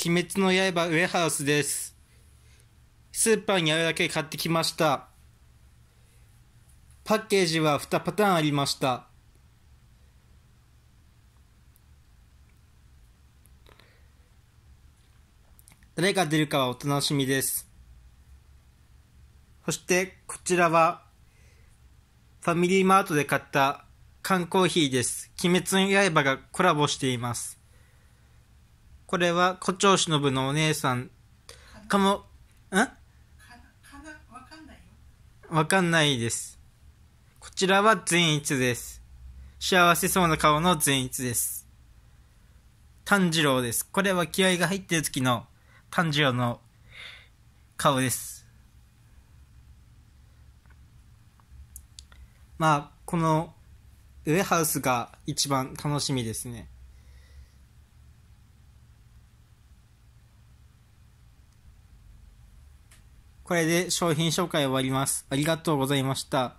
鬼滅の刃ウェハウスです。スーパーにあれだけ買ってきました。パッケージは2パターンありました。誰が出るかはお楽しみです。そしてこちらはファミリーマートで買った缶コーヒーです。鬼滅の刃がコラボしています。これは、胡蝶忍のお姉さん、かも、んわかんないよ。わかんないです。こちらは善逸です。幸せそうな顔の善逸です。炭治郎です。これは気合が入ってる時の炭治郎の顔です。まあ、このウハウスが一番楽しみですね。これで商品紹介終わります。ありがとうございました。